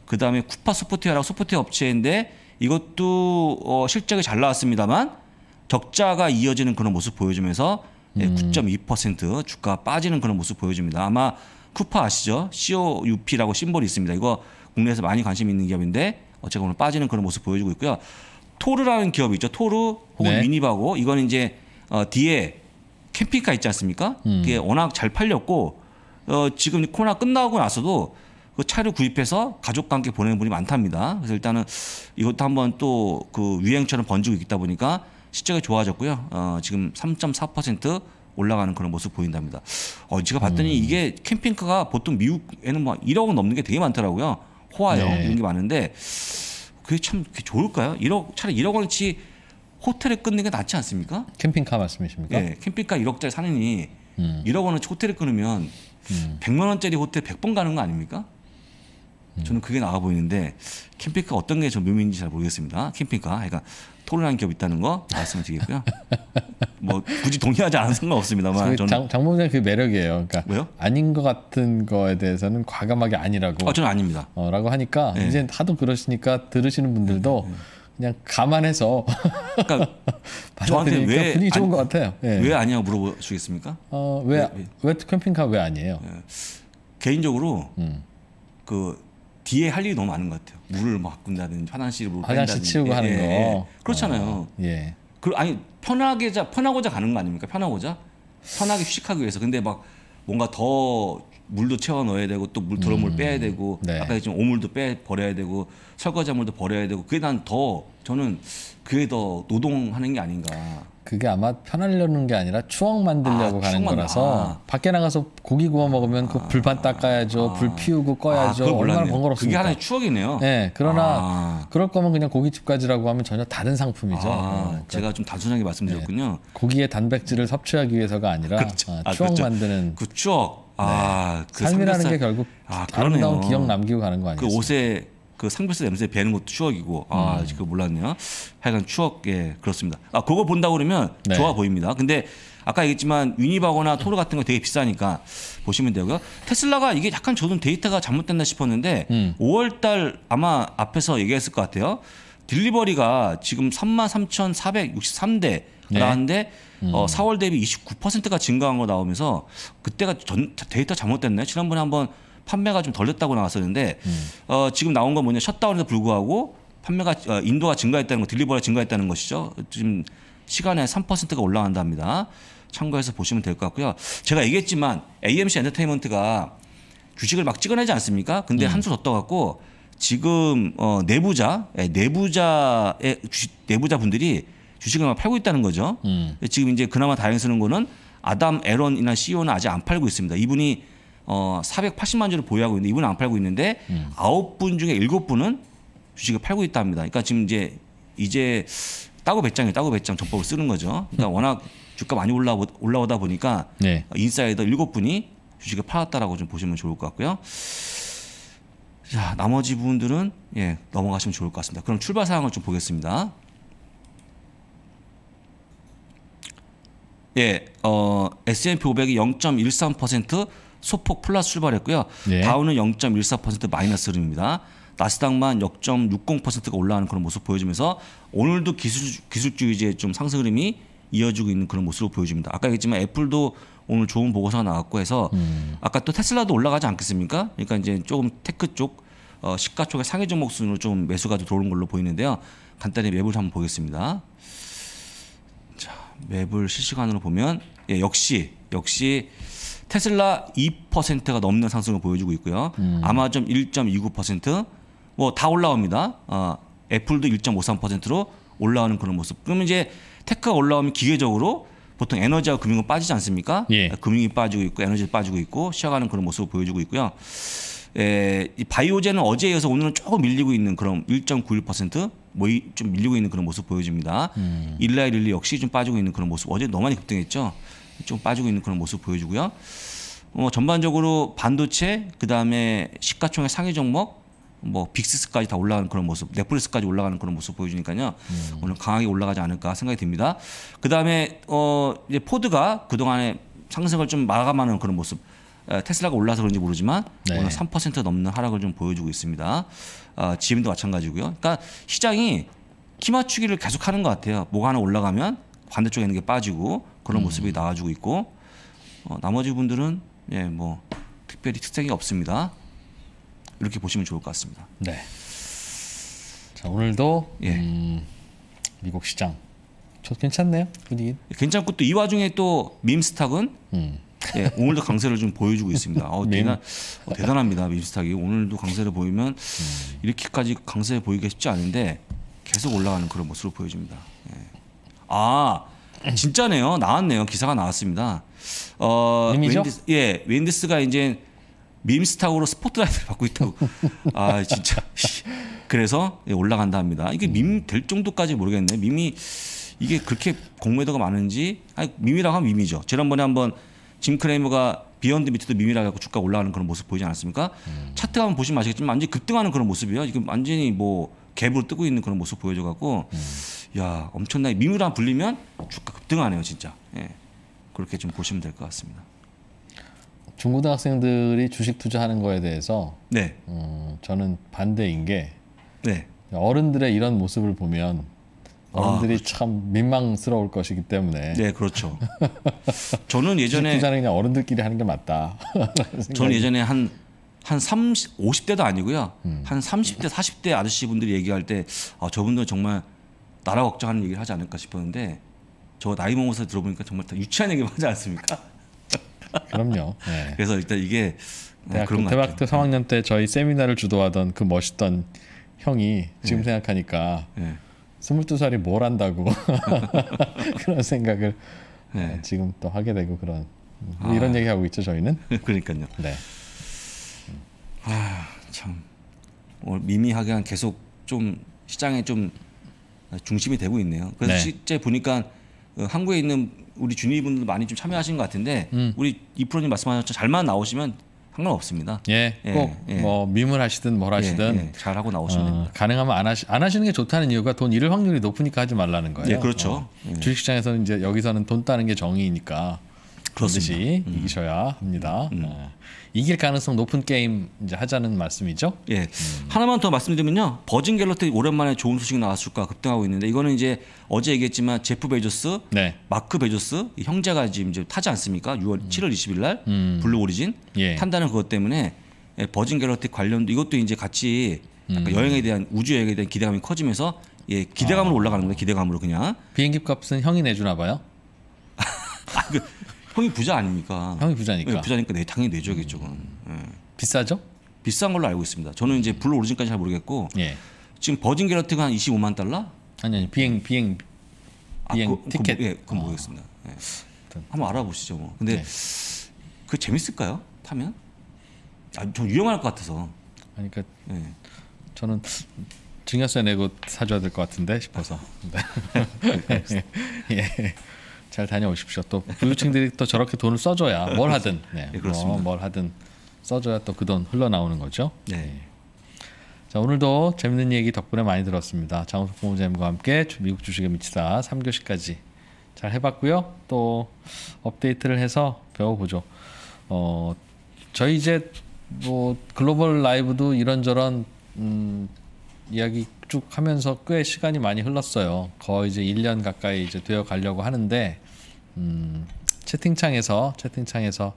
그 다음에 쿠파 소프트웨어라고 소프트웨어 업체인데 이것도 어, 실적이 잘 나왔습니다만 적자가 이어지는 그런 모습 보여주면서 예, 음. 9.2% 주가 빠지는 그런 모습 보여줍니다. 아마 쿠파 아시죠? COUP라고 심볼이 있습니다. 이거 국내에서 많이 관심 있는 기업인데 어쨌거나 빠지는 그런 모습 보여주고 있고요. 토르라는 기업이죠. 토르 혹은 네. 유니바고 이건 이제 어, 뒤에 캠핑카 있지 않습니까? 음. 그게 워낙 잘 팔렸고 어, 지금 코로나 끝나고 나서도 그 차를 구입해서 가족과 함께 보내는 분이 많답니다. 그래서 일단은 이것도 한번 또그 유행처럼 번지고 있다 보니까 실적이 좋아졌고요. 어, 지금 3.4% 올라가는 그런 모습 보인답니다. 어, 제가 봤더니 음. 이게 캠핑카가 보통 미국에는 막 뭐 1억은 넘는 게 되게 많더라고요. 호화요 네. 이런 게 많은데 그게 참 그게 좋을까요? 1억 차라리 1억 원치 호텔에 끊는 게 낫지 않습니까? 캠핑카 말씀이십니까? 예, 캠핑카 1억짜리 사느니 음. 1억 원어치 호텔에 끊으면 음. 100만 원짜리 호텔 100번 가는 거 아닙니까? 음. 저는 그게 나아 보이는데 캠핑카 어떤 게 좀 묘미인지 잘 모르겠습니다. 캠핑카, 그러니까 토론하는 기업 있다는 거 말씀드리겠고요. [laughs] 뭐 굳이 동의하지 않은 상관없습니다만 저는 장, 본장그 매력이에요. 그러니까 왜요? 아닌 것 같은 거에 대해서는 과감하게 아니라고. 어, 저는 아닙니다. 어, 라고 하니까 네. 이제 하도 그러시니까 들으시는 분들도 네. 네. 그냥 감안해서 그러니까 [laughs] 저한테 왜 분위기 좋은 아니, 것 같아요. 네. 왜 아니냐고 물어보시겠습니까? 어, 왜, 왜, 왜 캠핑카 왜 아니에요? 네. 개인적으로 음. 그 뒤에 할 일이 너무 많은 것 같아요. 물을 막 바꾼다든지 화장실을 물 화장실 뺀다든지. 치우고 예, 하는 거. 예. 그렇잖아요. 어, 예. 그 아니 편하게 자 편하고자 가는 거 아닙니까? 편하고자 편하게 휴식하기 위해서. 근데 막 뭔가 더 물도 채워 넣어야 되고 또 물 들어물 음, 빼야 되고 네. 아까 지금 오물도 빼 버려야 되고 설거지물도 버려야 되고 그게 난 더 저는 그게 더 노동하는 게 아닌가. 그게 아마 편하려는 게 아니라 추억 만들려고 아, 가는 추억 거라서 아. 밖에 나가서 고기 구워 먹으면 그 불판 닦아야죠, 아. 불 피우고 아, 꺼야죠. 얼마나 번거롭습니까? 그게 하나의 추억이네요. 네, 그러나 아. 그럴 거면 그냥 고깃집까지라고 하면 전혀 다른 상품이죠. 그러니까. 제가 좀 단순하게 말씀드렸군요. 네, 고기의 단백질을 섭취하기 위해서가 아니라 그렇죠. 추억 그렇죠. 만드는 그 추억. 네. 그 삶이라는 삼겹살... 게 결국 아, 아름다운 기억 남기고 가는 거 아니에요? 그 옷에 그 상비스 냄새 배는 것도 추억이고 아 음. 그거 몰랐네요. 하여간 추억 예 그렇습니다. 아 그거 본다고 그러면 네. 좋아 보입니다. 근데 아까 얘기했지만 유니바거나 토르 같은 거 되게 비싸니까 보시면 되고요. 테슬라가 이게 약간 저도 데이터가 잘못됐나 싶었는데 음. 5월달 아마 앞에서 얘기했을 것 같아요. 딜리버리가 지금 33,463대 나왔는데 네. 음. 어, 4월 대비 29%가 증가한 거 나오면서 그때가 전 데이터 잘못됐나요? 지난번에 한번 판매가 좀 덜됐다고 나왔었는데 음. 어, 지금 나온 건 뭐냐 셧다운에도 불구하고 판매가 어, 인도가 증가했다는 거 딜리버가 증가했다는 것이죠. 지금 시간에 3%가 올라간답니다. 참고해서 보시면 될 것 같고요. 제가 얘기했지만 AMC 엔터테인먼트가 주식을 막 찍어내지 않습니까? 근데 음. 한수 더 떠갖고 지금 어, 내부자 예, 내부자의 주식, 내부자 분들이 주식을 막 팔고 있다는 거죠. 음. 지금 이제 그나마 다행스러운 거는 아담 에런이나 CEO는 아직 안 팔고 있습니다. 이분이 어 480만 주를 보유하고 있는데 이분은 안 팔고 있는데 아홉 분 중에 7 분은 주식을 팔고 있다 합니다. 그러니까 지금 이제 이제 따고 배짱이 에요 따고 배짱 전법을 쓰는 거죠. 그러니까 음. 워낙 주가 많이 올라오, 올라오다 보니까 네. 인사이더 7 분이 주식을 팔았다라고 좀 보시면 좋을 것 같고요. 자, 나머지 부분들은 예, 넘어가시면 좋을 것 같습니다. 그럼 출발 사항을 좀 보겠습니다. 예, 어, S&P 500이 0.13% 소폭 플러스 출발했고요. 예. 다우는 0.14% 마이너스 흐름입니다. 나스닥만 0.60%가 올라가는 그런 모습 보여주면서 오늘도 기술 기술주의제 좀 상승 흐름이 이어지고 있는 그런 모습으로 보여집니다. 아까 얘기했지만 애플도 오늘 좋은 보고서가 나왔고 해서 음. 아까 또 테슬라도 올라가지 않겠습니까? 그러니까 이제 조금 테크 쪽 어, 시가 쪽의 상해 종목 순으로 좀 매수가 들어오는 걸로 보이는데요. 간단히 맵을 한번 보겠습니다. 자, 맵을 실시간으로 보면 예, 역시 역시 테슬라 2%가 넘는 상승을 보여주고 있고요. 음. 아마존 1.29%, 뭐 다 올라옵니다. 어, 애플도 1.53%로 올라오는 그런 모습. 그러면 이제 테크가 올라오면 기계적으로 보통 에너지와 금융은 빠지지 않습니까? 예. 아, 금융이 빠지고 있고 에너지 빠지고 있고 시작하는 그런 모습을 보여주고 있고요. 에, 이 바이오제는 어제에 이어서 오늘은 조금 밀리고 있는 그런 1.91%, 뭐 좀 밀리고 있는 그런 모습 보여집니다. 음. 일라이 릴리 역시 좀 빠지고 있는 그런 모습. 어제 너무 많이 급등했죠. 좀 빠지고 있는 그런 모습 보여주고요. 어, 전반적으로 반도체, 그 다음에 시가총액 상위 종목, 뭐 빅스까지 다 올라가는 그런 모습, 넷플릭스까지 올라가는 그런 모습 보여주니까요. 음. 오늘 강하게 올라가지 않을까 생각이 듭니다. 그 다음에 어, 이제 포드가 그동안에 상승을 좀 마감하는 그런 모습. 테슬라가 올라서 그런지 모르지만 네. 오늘 3% 넘는 하락을 좀 보여주고 있습니다. 어, 지금도 마찬가지고요. 그러니까 시장이 키 맞추기를 계속하는 것 같아요. 뭐가 하나 올라가면 반대쪽에 있는 게 빠지고 그런 음. 모습이 나와주고 있고 어, 나머지 분들은 예 뭐 특별히 특색이 없습니다. 이렇게 보시면 좋을 것 같습니다. 네. 자 오늘도 예. 음, 미국 시장 저 괜찮네요 분위기. 예, 괜찮고 또 이 와중에 또 밈스탁은 음. 예, 오늘도 강세를 좀 보여주고 있습니다. 어, [laughs] 대단, 어, 대단합니다 밈스탁이 오늘도 강세를 보이면 음. 이렇게까지 강세 보이기 쉽지 않은데 계속 올라가는 그런 모습을 보여줍니다. 예. 아 아, 진짜네요. 나왔네요. 기사가 나왔습니다. 어, 밈이죠? 웬디스, 예, 웬디스가 이제 밈스타우로 스포트라이트를 받고 있다고. [laughs] 아 진짜. 그래서 예, 올라간다 합니다. 이게 밈될 음. 정도까지 모르겠네. 밈이 이게 그렇게 공매도가 많은지. 아니 밈이라고 하면 밈이죠. 지난번에 한번 짐 크레이머가 비욘드 미트도 밈이라고 해서 주가 올라가는 그런 모습 보이지 않았습니까? 음. 차트 가면 보시면 아시겠지만 완전히 급등하는 그런 모습이에요. 지금 완전히 뭐 갭으로 뜨고 있는 그런 모습 보여줘 갖고 음. 야 엄청나게 미물랑 불리면 주가 급등하네요 진짜. 예. 그렇게 좀 보시면 될 것 같습니다. 중고등학생들이 주식 투자하는 거에 대해서 네. 음, 저는 반대인 게 네. 어른들의 이런 모습을 보면 아, 어른들이 아, 그렇죠. 참 민망스러울 것이기 때문에. 네, 그렇죠. [laughs] 저는 예전에 투자는 그냥 어른들끼리 하는 게 맞다. [laughs] 저는 예전에 한한 30, 50대도 아니고요. 음. 한 30대, 40대 아저씨분들이 얘기할 때 아, 저분들 정말 나라 걱정하는 얘기를 하지 않을까 싶었는데 저 나이 먹어서 들어보니까 정말 다 유치한 얘기 하지 않습니까? [laughs] 그럼요. 네. 그래서 일단 이게 대학, 아, 그런 대학 때 3학년 때 저희 세미나를 주도하던 그 멋있던 형이 지금 네. 생각하니까 네. 22살이 뭘 한다고 [laughs] [laughs] 그런 생각을 네. 아, 지금 또 하게 되고 그런 아. 이런 얘기 하고 있죠 저희는. 그러니까요. 네. 아참 어, 미미하게 계속 좀 시장에 좀 중심이 되고 있네요. 그래서 네. 실제 보니까 어, 한국에 있는 우리 주니분들 도 많이 좀 참여하신 것 같은데 음. 우리 이 프로님 말씀하셨죠 잘만 나오시면 상관없습니다. 예, 예 꼭뭐 예. 뭐 밈을 하시든 뭘 예, 하시든 예, 잘 하고 나오시면 어, 가능하면 안 하시 안 하시는 게 좋다는 이유가 돈 잃을 확률이 높으니까 하지 말라는 거예요. 예, 그렇죠. 어, 예. 주식시장에서는 이제 여기서는 돈 따는 게 정의니까. 반드시 음. 이기셔야 합니다. 음. 네. 이길 가능성 높은 게임 이제 하자는 말씀이죠. 예. 음. 하나만 더 말씀드리면요. 버진 갤러티 오랜만에 좋은 소식 나왔을까 급등하고 있는데 이거는 이제 어제 얘기했지만 제프 베조스, 네. 마크 베조스 형제가 지금 이제 타지 않습니까? 6월 7월 20일 날 음. 블루 오리진 예. 탄다는 그것 때문에 예, 버진 갤러틱 관련 이것도 이제 같이 약간 음. 여행에 대한 우주 여행에 대한 기대감이 커지면서 예 기대감으로 아. 올라가는 거예요 기대감으로 그냥 비행기 값은 형이 내주나 봐요 [laughs] 아, 그, 형이 부자 아닙니까? 형이 부자니까. 네, 부자니까 내 당연히 내줘야 그쪽 네. 예. 비싸죠? 비싼 걸로 알고 있습니다. 저는 이제 불로 오르진까지 잘 모르겠고 예. 지금 버진 게러트가 한 25만 달러? 아니 아니 비행 비행 아, 비행 아, 그, 티켓. 그, 예, 그건 어. 모르겠습니다. 예. 한번 알아보시죠. 뭐. 근데 네. 그 재밌을까요? 타면? 아, 전 유용할 것 같아서. 그러니까 예. 저는 증여세 내고 사줘야 될 것 같은데 싶어서. [laughs] 네. 네 [laughs] 예. 잘 다녀오십시오. 또 부유층들이 또 저렇게 돈을 써줘야 뭘 하든, [laughs] 예, 네, 네 그렇습니다. 뭐, 뭘 하든 써줘야 또 그 돈 흘러나오는 거죠. 네. 예. 자 오늘도 재밌는 얘기 덕분에 많이 들었습니다. 장우석 부모님과 함께 미국 주식에 미치다 3교시까지 잘 해봤고요. 또 업데이트를 해서 배워보죠. 어 저희 이제 뭐 글로벌 라이브도 이런저런 음, 이야기 쭉 하면서 꽤 시간이 많이 흘렀어요. 거의 이제 1년 가까이 이제 되어 가려고 하는데 음, 채팅창에서 채팅창에서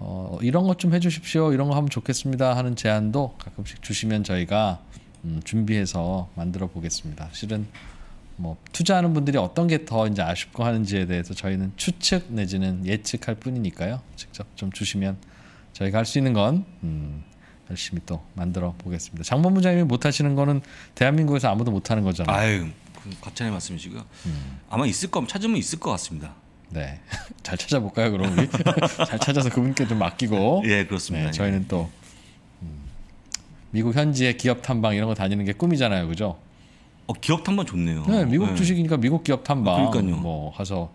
어, 이런 것 좀 해주십시오. 이런 거 하면 좋겠습니다. 하는 제안도 가끔씩 주시면 저희가 음, 준비해서 만들어 보겠습니다. 실은 뭐 투자하는 분들이 어떤 게 더 이제 아쉽고 하는지에 대해서 저희는 추측 내지는 예측할 뿐이니까요. 직접 좀 주시면 저희가 할 수 있는 건 음, 열심히 또 만들어 보겠습니다. 장본부장님이 못하시는 거는 대한민국에서 아무도 못하는 거잖아요. 아유, 과찬의 말씀이시고요. 음. 아마 있을 거 찾으면 있을 것 같습니다. 네, [laughs] 잘 찾아볼까요, 그럼 우리? [laughs] 잘 찾아서 그분께 좀 맡기고. 예, 그렇습니다. 네, 저희는 예. 또 음. 미국 현지의 기업 탐방 이런 거 다니는 게 꿈이잖아요, 그죠? 어, 기업 탐방 좋네요. 네, 미국 네. 주식이니까 미국 기업 탐방. 아, 그러니까요. 뭐 가서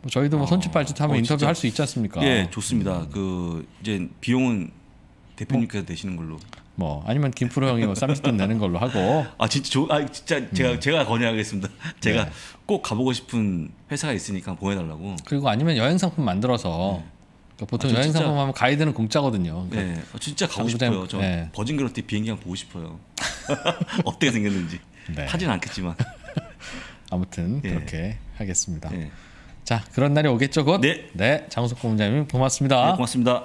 뭐 저희도 뭐 선취 아, 발짓 하면 어, 인터뷰 할 수 있지 않습니까? 예, 좋습니다. 음. 그 이제 비용은 뭐 대표님께서 내시는 걸로. 뭐 아니면 김프로 형이 뭐쌈짓분 내는 걸로 하고 [laughs] 아 진짜 조, 아 진짜 제가 음. 제가 건의하겠습니다 [laughs] 제가 네. 꼭 가보고 싶은 회사가 있으니까 보내달라고 그리고 아니면 여행 상품 만들어서 네. 그러니까 보통 아, 여행 진짜, 상품 하면 가이드는 공짜거든요 그러니까 네 아, 진짜 가고 싶어요 된, 저 네. 버진 그로티 비행기 랑 보고 싶어요 [laughs] 어떻게 생겼는지 네. 타진 않겠지만 아무튼 예. 그렇게 하겠습니다 예. 자 그런 날이 오겠죠 곧네 네, 장우석 본부장님 고맙습니다 네, 고맙습니다.